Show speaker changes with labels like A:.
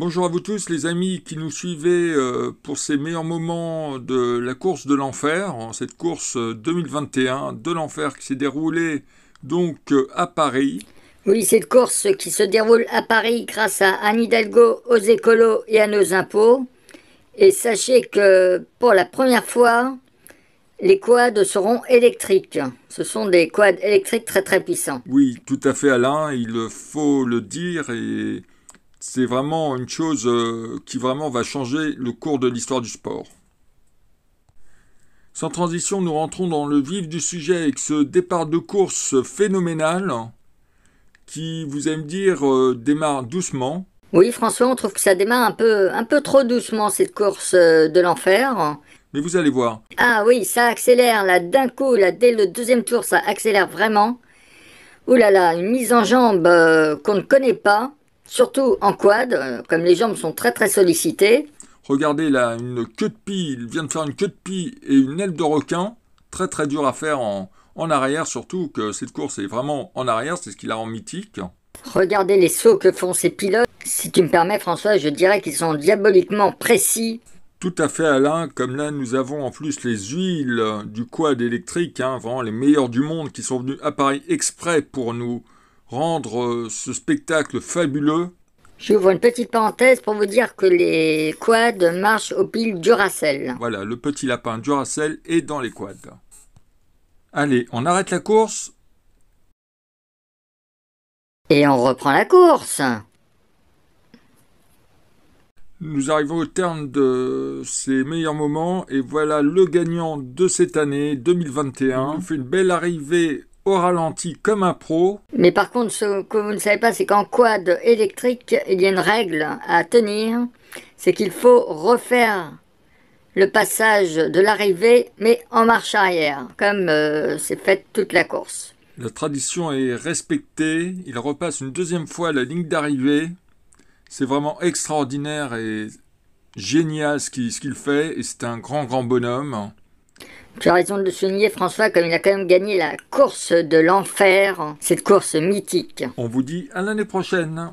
A: Bonjour à vous tous les amis qui nous suivez euh, pour ces meilleurs moments de la course de l'enfer, cette course 2021 euh, de l'enfer qui s'est déroulée donc euh, à Paris.
B: Oui, cette course qui se déroule à Paris grâce à Anne Hidalgo, aux écolos et à nos impôts. Et sachez que pour la première fois, les quads seront électriques. Ce sont des quads électriques très très puissants.
A: Oui, tout à fait Alain, il faut le dire et c'est vraiment une chose euh, qui vraiment va changer le cours de l'histoire du sport. Sans transition, nous rentrons dans le vif du sujet avec ce départ de course phénoménal qui, vous allez me dire, euh, démarre doucement.
B: Oui, François, on trouve que ça démarre un peu, un peu trop doucement cette course euh, de l'enfer.
A: Mais vous allez voir.
B: Ah oui, ça accélère là d'un coup, là dès le deuxième tour, ça accélère vraiment. Ouh là là, une mise en jambe qu'on ne connaît pas. Surtout en quad, euh, comme les jambes sont très très sollicitées.
A: Regardez là, une queue de pie, il vient de faire une queue de pie et une aile de requin, très très dur à faire en, arrière, surtout que cette course est vraiment en arrière, c'est ce qu'il a en
B: mythique. Regardez les sauts que font ces pilotes. Si tu me permets François, je dirais qu'ils sont diaboliquement précis.
A: Tout à fait Alain, comme là nous avons en plus les huiles du quad électrique, hein, vraiment les meilleurs du monde qui sont venus à Paris exprès pour nous rendre euh, ce spectacle fabuleux.
B: J'ouvre une petite parenthèse pour vous dire que les quads marchent au piles Duracell.
A: Voilà, le petit lapin Duracell est dans les quads. Allez, on arrête la course.
B: Et on reprend la course.
A: Nous arrivons au terme de ces meilleurs moments et voilà le gagnant de cette année 2021. On une belle arrivée au ralenti comme un pro.
B: Mais par contre, ce que vous ne savez pas, c'est qu'en quad électrique, il y a une règle à tenir, c'est qu'il faut refaire le passage de l'arrivée, mais en marche arrière, comme euh, c'est fait toute la course.
A: La tradition est respectée, il repasse une deuxième fois la ligne d'arrivée. C'est vraiment extraordinaire et génial ce qu'il fait, et c'est un grand, grand bonhomme.
B: Tu as raison de souligner, François, comme il a quand même gagné la course de l'enfer, cette course mythique.
A: On vous dit à l'année prochaine.